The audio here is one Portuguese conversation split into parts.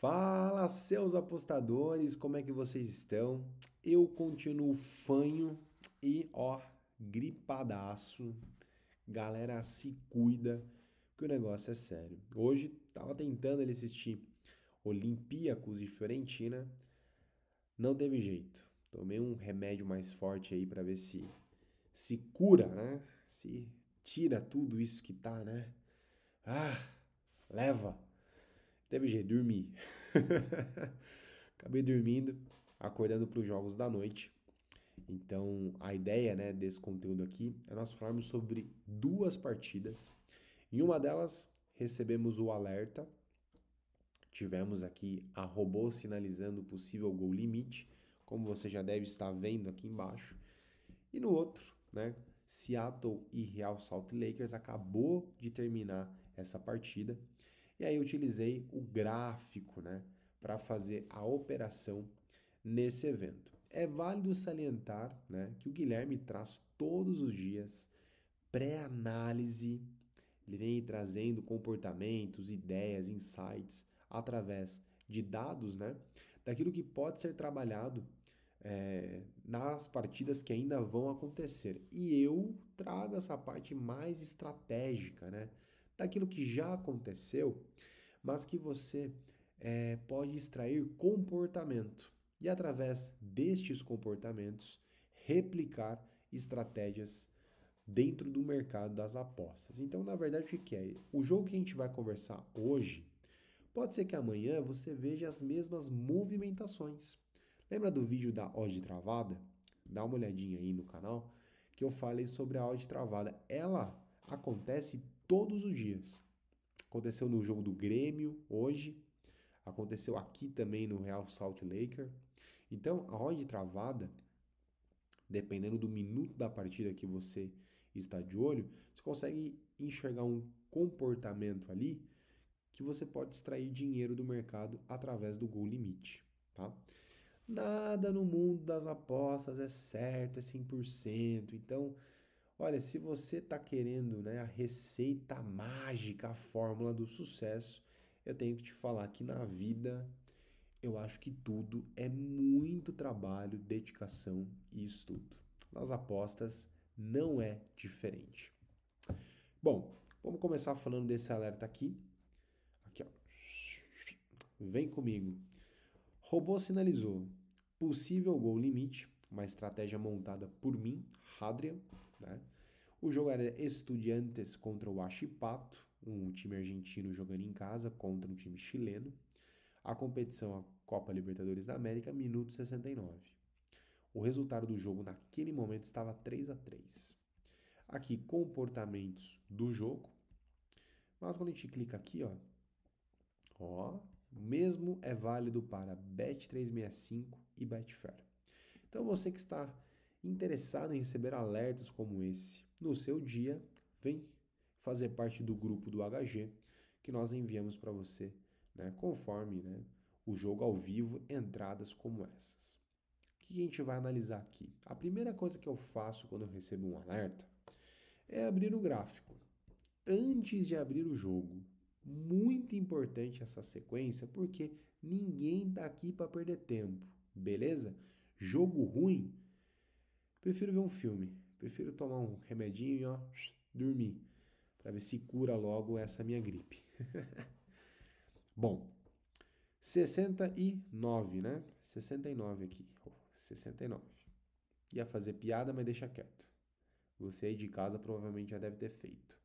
Fala, seus apostadores, como é que vocês estão? Eu continuo fanho e ó, gripadaço. Galera, se cuida, que o negócio é sério. Hoje tava tentando ele assistir Olimpíacos e Fiorentina, não teve jeito. Tomei um remédio mais forte aí para ver se se cura, né? Se tira tudo isso que tá, né? Ah, leva teve jeito, dormi. Acabei dormindo, acordando para os jogos da noite. Então, a ideia né, desse conteúdo aqui é nós falarmos sobre duas partidas. Em uma delas, recebemos o alerta. Tivemos aqui a robô sinalizando o possível gol limite, como você já deve estar vendo aqui embaixo. E no outro, né, Seattle e Real Salt Lakers acabou de terminar essa partida. E aí utilizei o gráfico né, para fazer a operação nesse evento. É válido salientar né, que o Guilherme traz todos os dias pré-análise, ele vem trazendo comportamentos, ideias, insights através de dados, né? Daquilo que pode ser trabalhado é, nas partidas que ainda vão acontecer. E eu trago essa parte mais estratégica, né? daquilo que já aconteceu, mas que você é, pode extrair comportamento e, através destes comportamentos, replicar estratégias dentro do mercado das apostas. Então, na verdade, o que é? O jogo que a gente vai conversar hoje pode ser que amanhã você veja as mesmas movimentações. Lembra do vídeo da odd travada? Dá uma olhadinha aí no canal que eu falei sobre a odd travada. Ela acontece todos os dias. Aconteceu no jogo do Grêmio hoje, aconteceu aqui também no Real Salt Laker. Então, a odd travada, dependendo do minuto da partida que você está de olho, você consegue enxergar um comportamento ali que você pode extrair dinheiro do mercado através do gol limite, tá? Nada no mundo das apostas é certo, é 100%. Então, Olha, se você está querendo né, a receita mágica, a fórmula do sucesso, eu tenho que te falar que na vida eu acho que tudo é muito trabalho, dedicação e estudo. Nas apostas não é diferente. Bom, vamos começar falando desse alerta aqui. Aqui, ó. Vem comigo. Robô sinalizou possível gol limite, uma estratégia montada por mim, Hadrian, né? O jogo era Estudiantes contra o Huachipato, um time argentino jogando em casa contra um time chileno. A competição, a Copa Libertadores da América, minuto 69. O resultado do jogo naquele momento estava 3 a 3 Aqui, comportamentos do jogo. Mas quando a gente clica aqui, ó, ó mesmo é válido para Bet365 e Betfair. Então você que está interessado em receber alertas como esse no seu dia, vem fazer parte do grupo do HG que nós enviamos para você, né, conforme né, o jogo ao vivo, entradas como essas. O que a gente vai analisar aqui? A primeira coisa que eu faço quando eu recebo um alerta é abrir o gráfico. Antes de abrir o jogo, muito importante essa sequência porque ninguém está aqui para perder tempo, beleza? Jogo ruim Prefiro ver um filme, prefiro tomar um remedinho e ó, dormir, para ver se cura logo essa minha gripe. Bom, 69, né? 69 aqui. 69. Ia fazer piada, mas deixa quieto. Você aí de casa provavelmente já deve ter feito.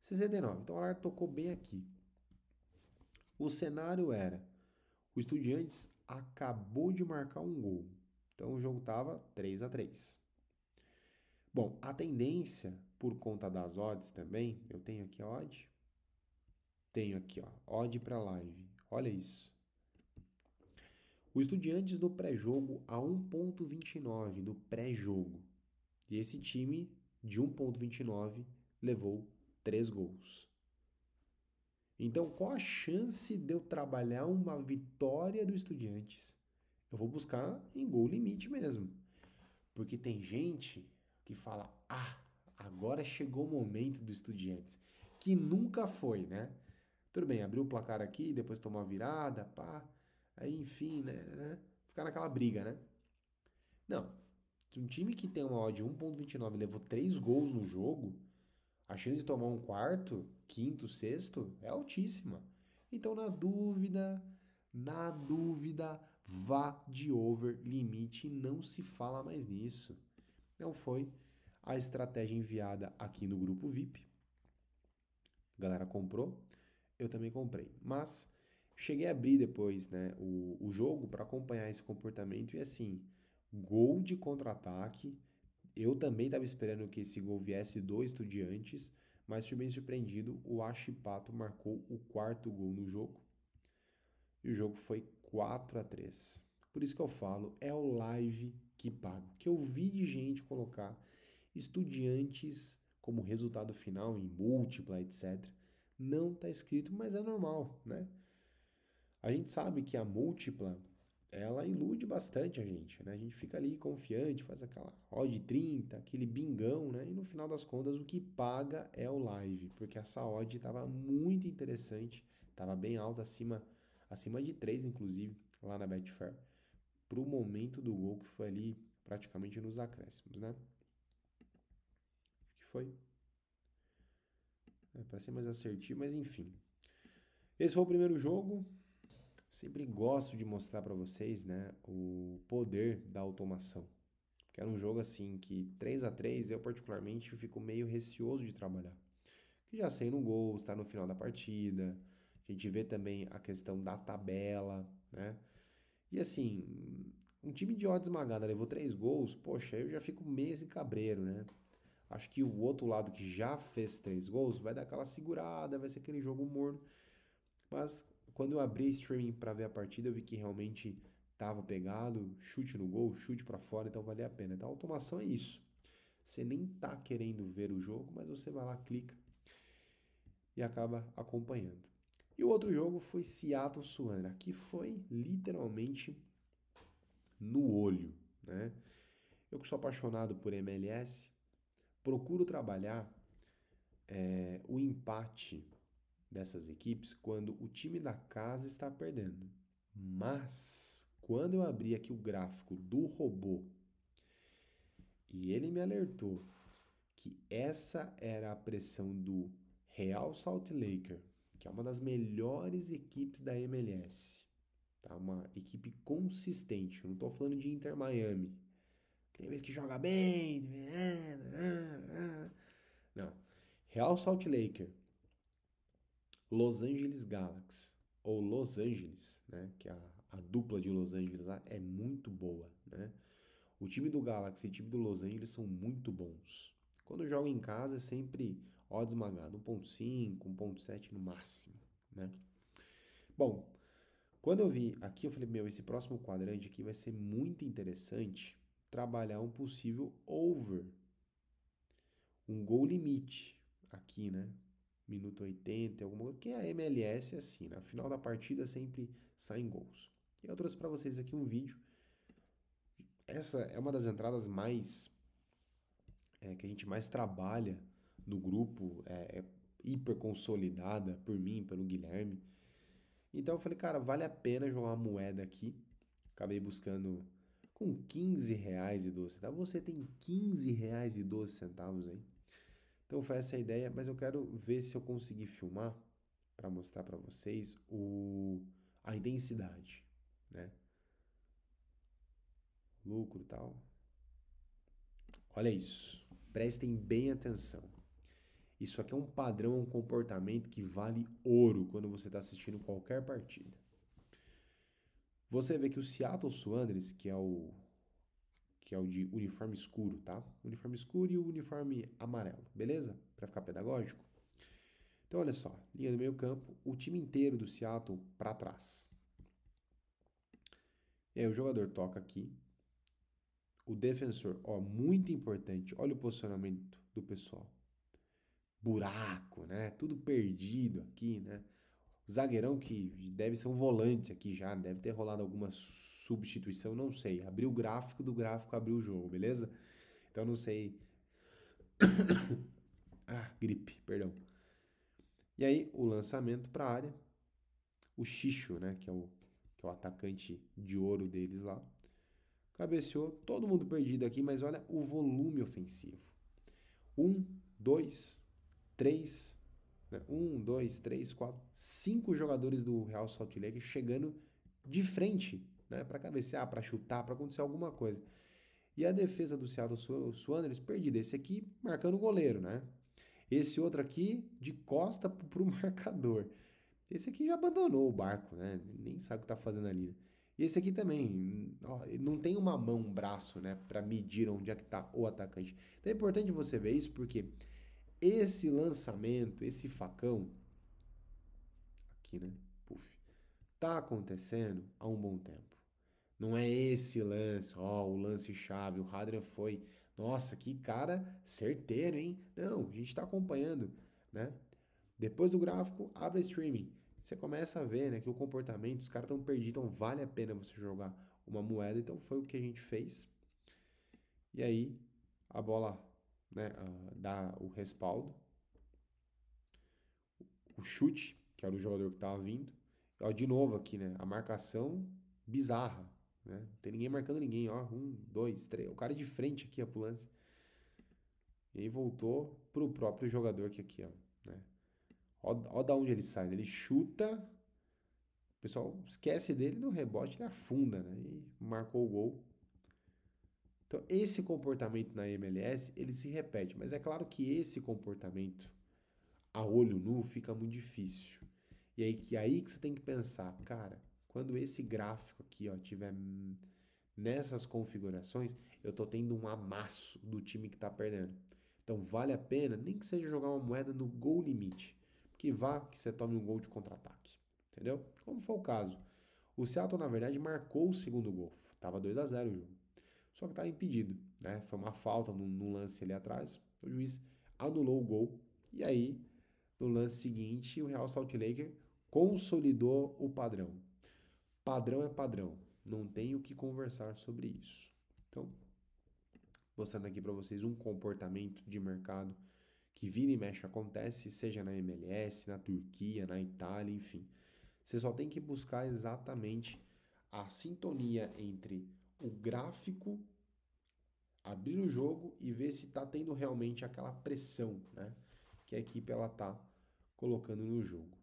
69. Então o horário tocou bem aqui. O cenário era: o Estudiantes acabou de marcar um gol. Então o jogo estava 3 a 3 Bom, a tendência por conta das odds também, eu tenho aqui a odd, tenho aqui, ó, odd para live. Olha isso. O Estudiantes do pré-jogo a 1.29 do pré-jogo. E esse time de 1.29 levou 3 gols. Então, qual a chance de eu trabalhar uma vitória do Estudiantes? Eu vou buscar em gol limite mesmo. Porque tem gente que fala: ah, agora chegou o momento do Estudiantes, que nunca foi, né? Tudo bem, abriu o placar aqui, depois tomou a virada, pá, aí enfim, né? né? Ficar naquela briga, né? Não, um time que tem uma odd de 1.29 levou três gols no jogo, a chance de tomar um quarto, quinto, sexto é altíssima. Então, na dúvida, na dúvida, vá de over limite e não se fala mais nisso. Então foi a estratégia enviada aqui no grupo VIP. A galera comprou, eu também comprei. Mas cheguei a abrir depois né, o, o jogo para acompanhar esse comportamento e assim, gol de contra-ataque. Eu também estava esperando que esse gol viesse do Estudiantes, mas fui bem surpreendido. O Achipato marcou o quarto gol no jogo e o jogo foi 4 a 3 Por isso que eu falo, é o live que pago. Que eu vi de gente colocar estudantes como resultado final em múltipla, etc. Não está escrito, mas é normal, né? A gente sabe que a múltipla ela ilude bastante a gente, né? A gente fica ali confiante, faz aquela roda de 30, aquele bingão, né? E no final das contas o que paga é o live, porque essa odd estava muito interessante, estava bem alta acima acima de 3 inclusive lá na Betfair para o momento do gol que foi ali praticamente nos acréscimos, né? O que foi. É, para ser mais assertivo, mas enfim. Esse foi o primeiro jogo. Sempre gosto de mostrar para vocês, né, o poder da automação. Porque era um jogo assim que 3 a 3 eu particularmente fico meio receoso de trabalhar. Que já sei no gol, está no final da partida. A gente vê também a questão da tabela, né? E assim, um time de odds esmagada levou três gols, poxa, eu já fico meio assim cabreiro, né? Acho que o outro lado que já fez três gols vai dar aquela segurada, vai ser aquele jogo morno. Mas quando eu abri streaming para ver a partida, eu vi que realmente tava pegado, chute no gol, chute para fora, então valia a pena. Então a automação é isso. Você nem tá querendo ver o jogo, mas você vai lá, clica e acaba acompanhando. E o outro jogo foi Seattle Suandra, que foi literalmente no olho, né? Eu que sou apaixonado por MLS, procuro trabalhar é, o empate dessas equipes quando o time da casa está perdendo. Mas quando eu abri aqui o gráfico do robô e ele me alertou que essa era a pressão do Real Salt Laker que é uma das melhores equipes da MLS. Tá? Uma equipe consistente. Eu não estou falando de Inter Miami. Tem vez que joga bem. Não. Real Salt Lake. Los Angeles Galaxy. Ou Los Angeles, né? Que é a, a dupla de Los Angeles lá é muito boa, né? O time do Galaxy e o time do Los Angeles são muito bons. Quando joga em casa é sempre odds esmagado, 1.5, 1.7 no máximo, né? Bom, quando eu vi aqui, eu falei, meu, esse próximo quadrante aqui vai ser muito interessante trabalhar um possível over, um gol limite aqui, né? Minuto 80, alguma coisa, que é a MLS é assim, né? Final da partida sempre saem gols. E eu trouxe para vocês aqui um vídeo. Essa é uma das entradas mais é, que a gente mais trabalha do grupo é, é hiper consolidada por mim, pelo Guilherme. Então eu falei, cara, vale a pena jogar uma moeda aqui. Acabei buscando com 15 reais e 12 centavos. Você tem 15 reais e 12 centavos aí. Então foi essa a ideia, mas eu quero ver se eu conseguir filmar para mostrar para vocês o a intensidade, né? Lucro e tal. Olha isso. Prestem bem atenção. Isso aqui é um padrão, um comportamento que vale ouro quando você está assistindo qualquer partida. Você vê que o Seattle Sounders, que é o que é o de uniforme escuro, tá? Uniforme escuro e o uniforme amarelo, beleza? Para ficar pedagógico. Então olha só, linha do meio-campo, o time inteiro do Seattle para trás. é aí o jogador toca aqui. O defensor, ó, muito importante. Olha o posicionamento do pessoal buraco, né? Tudo perdido aqui, né? Zagueirão que deve ser um volante aqui já, deve ter rolado alguma substituição, não sei. Abriu o gráfico, do gráfico abriu o jogo, beleza? Então não sei. ah, gripe, perdão. E aí o lançamento para a área, o Xixo, né, que é o, que é o atacante de ouro deles lá, cabeceou, todo mundo perdido aqui, mas olha o volume ofensivo. Um, dois, três, né? um, dois, três, quatro, cinco jogadores do Real Salt Lake chegando de frente, né? Para cabecear, para chutar, para acontecer alguma coisa. E a defesa do Seattle eles perdida. Esse aqui marcando o goleiro, né? Esse outro aqui de costa para o marcador. Esse aqui já abandonou o barco, né? Nem sabe o que tá fazendo ali. E esse aqui também, ó, não tem uma mão, um braço, né, para medir onde é que tá o atacante. Então é importante você ver isso porque esse lançamento, esse facão, aqui, né? Puf, tá acontecendo há um bom tempo. Não é esse lance, ó, o lance chave. O Hadrian foi, nossa, que cara certeiro, hein? Não, a gente está acompanhando, né? Depois do gráfico, abre streaming. Você começa a ver, né, que o comportamento, os caras estão perdidos, então vale a pena você jogar uma moeda. Então foi o que a gente fez. E aí, a bola né, uh, dar o respaldo, o chute, que era o jogador que estava vindo. Ó, de novo aqui, né? A marcação bizarra. Né? Não tem ninguém marcando ninguém. Ó, um, dois, três. O cara de frente aqui, a pulança. E voltou voltou pro próprio jogador aqui aqui, ó. Né? Ó, ó da onde ele sai. Né? Ele chuta. O pessoal esquece dele no rebote, ele afunda, né? E marcou o gol. Então, esse comportamento na MLS, ele se repete, mas é claro que esse comportamento a olho nu fica muito difícil. E aí que aí que você tem que pensar, cara, quando esse gráfico aqui, ó, tiver nessas configurações, eu tô tendo um amasso do time que tá perdendo. Então vale a pena, nem que seja jogar uma moeda no gol limite, porque vá que você tome um gol de contra-ataque, entendeu? Como foi o caso. O Seattle, na verdade, marcou o segundo gol. Tava 2 a 0 o jogo só que estava impedido, né? Foi uma falta no lance ali atrás, o juiz anulou o gol, e aí, no lance seguinte, o Real Salt Lake consolidou o padrão. Padrão é padrão, não tem o que conversar sobre isso. Então, mostrando aqui para vocês um comportamento de mercado que vira e mexe acontece, seja na MLS, na Turquia, na Itália, enfim. Você só tem que buscar exatamente a sintonia entre o gráfico, abrir o jogo e ver se está tendo realmente aquela pressão né, que a equipe ela está colocando no jogo.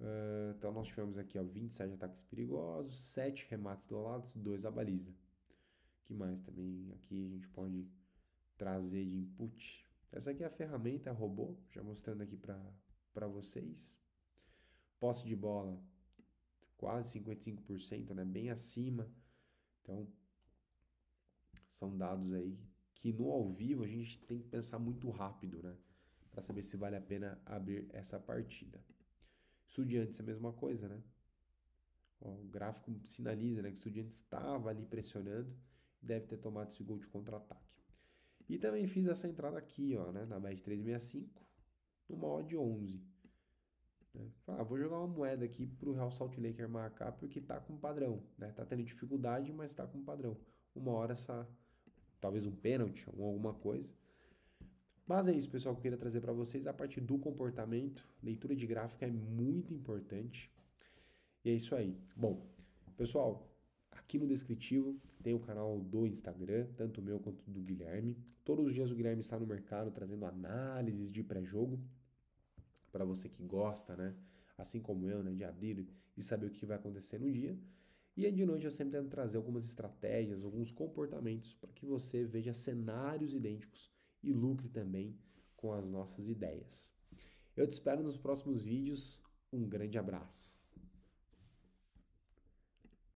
Uh, então nós tivemos aqui ó, 27 ataques perigosos, 7 remates dolados, 2 a baliza. que mais também aqui a gente pode trazer de input? Essa aqui é a ferramenta robô, já mostrando aqui para vocês. Posse de bola quase 55%, né? bem acima então, são dados aí que no ao vivo a gente tem que pensar muito rápido, né? Para saber se vale a pena abrir essa partida. Estudiantes é a mesma coisa, né? o gráfico sinaliza né, que o Estudiantes estava ali pressionando e deve ter tomado esse gol de contra-ataque. E também fiz essa entrada aqui, ó, né, na média 365, numa odd 11. Né? ah, vou jogar uma moeda aqui para o Real Salt Lake marcar porque está com padrão. Né? Tá tendo dificuldade, mas está com padrão. Uma hora essa. Talvez um pênalti ou alguma coisa. Mas é isso, pessoal, que eu queria trazer para vocês. A parte do comportamento, leitura de gráfico é muito importante. E é isso aí. Bom, pessoal, aqui no descritivo tem o canal do Instagram, tanto o meu quanto do Guilherme. Todos os dias o Guilherme está no mercado trazendo análises de pré-jogo para você que gosta, né? Assim como eu, né? De abrir e saber o que vai acontecer no dia. E aí de noite eu sempre tento trazer algumas estratégias, alguns comportamentos para que você veja cenários idênticos e lucre também com as nossas ideias. Eu te espero nos próximos vídeos. Um grande abraço.